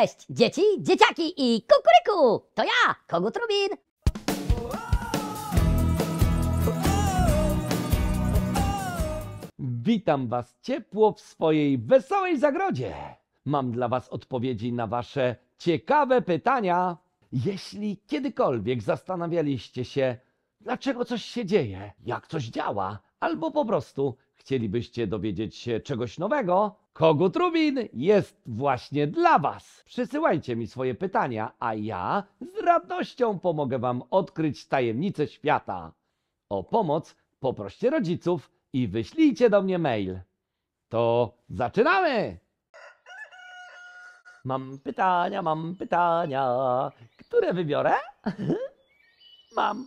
Cześć, dzieci, dzieciaki i kukuryku! To ja, Kogut Rubin! Witam Was ciepło w swojej wesołej zagrodzie. Mam dla Was odpowiedzi na Wasze ciekawe pytania. Jeśli kiedykolwiek zastanawialiście się, dlaczego coś się dzieje, jak coś działa, albo po prostu chcielibyście dowiedzieć się czegoś nowego, Kogut Rubin jest właśnie dla Was. Przysyłajcie mi swoje pytania, a ja z radością pomogę Wam odkryć tajemnice świata. O pomoc poproście rodziców i wyślijcie do mnie mail. To zaczynamy! Mam pytania, mam pytania. Które wybiorę? mam.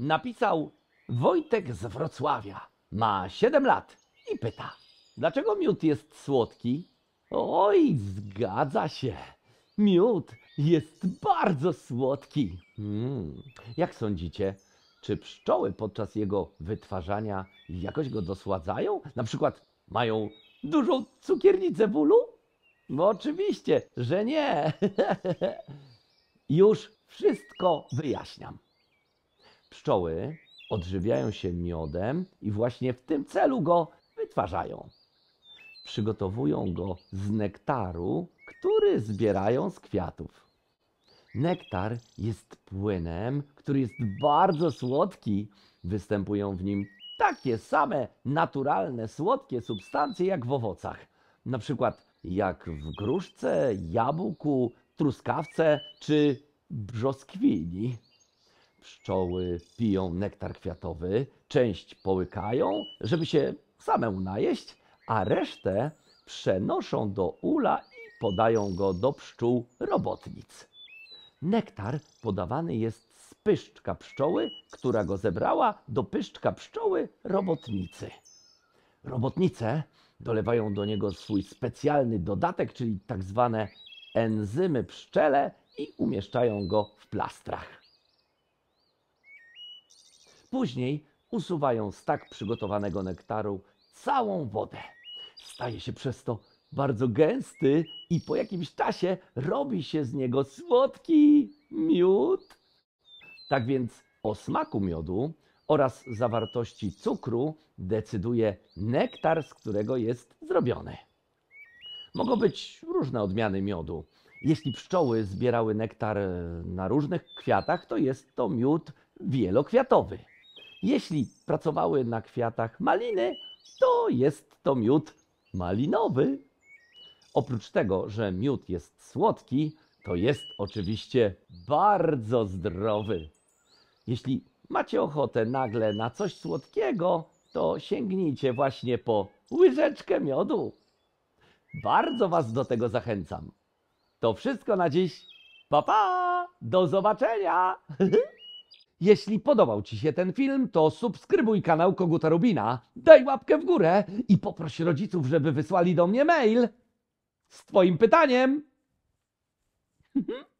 Napisał Wojtek z Wrocławia. Ma 7 lat i pyta. Dlaczego miód jest słodki? Oj, zgadza się. Miód jest bardzo słodki. Hmm. Jak sądzicie, czy pszczoły podczas jego wytwarzania jakoś go dosładzają? Na przykład mają dużą cukiernicę bólu? No oczywiście, że nie. Już wszystko wyjaśniam. Pszczoły odżywiają się miodem i właśnie w tym celu go wytwarzają przygotowują go z nektaru, który zbierają z kwiatów. Nektar jest płynem, który jest bardzo słodki. Występują w nim takie same naturalne, słodkie substancje jak w owocach. Na przykład jak w gruszce, jabłku, truskawce czy brzoskwini. Pszczoły piją nektar kwiatowy, część połykają, żeby się same unajeść, a resztę przenoszą do ula i podają go do pszczół robotnic. Nektar podawany jest z pyszczka pszczoły, która go zebrała, do pyszczka pszczoły robotnicy. Robotnice dolewają do niego swój specjalny dodatek, czyli tak zwane enzymy pszczele i umieszczają go w plastrach. Później usuwają z tak przygotowanego nektaru całą wodę. Staje się przez to bardzo gęsty i po jakimś czasie robi się z niego słodki miód. Tak więc o smaku miodu oraz zawartości cukru decyduje nektar, z którego jest zrobiony. Mogą być różne odmiany miodu. Jeśli pszczoły zbierały nektar na różnych kwiatach, to jest to miód wielokwiatowy. Jeśli pracowały na kwiatach maliny, to jest to miód malinowy. Oprócz tego, że miód jest słodki, to jest oczywiście bardzo zdrowy. Jeśli macie ochotę nagle na coś słodkiego, to sięgnijcie właśnie po łyżeczkę miodu. Bardzo Was do tego zachęcam. To wszystko na dziś. Pa, pa! Do zobaczenia! Jeśli podobał Ci się ten film, to subskrybuj kanał Koguta Rubina, daj łapkę w górę i poproś rodziców, żeby wysłali do mnie mail z Twoim pytaniem.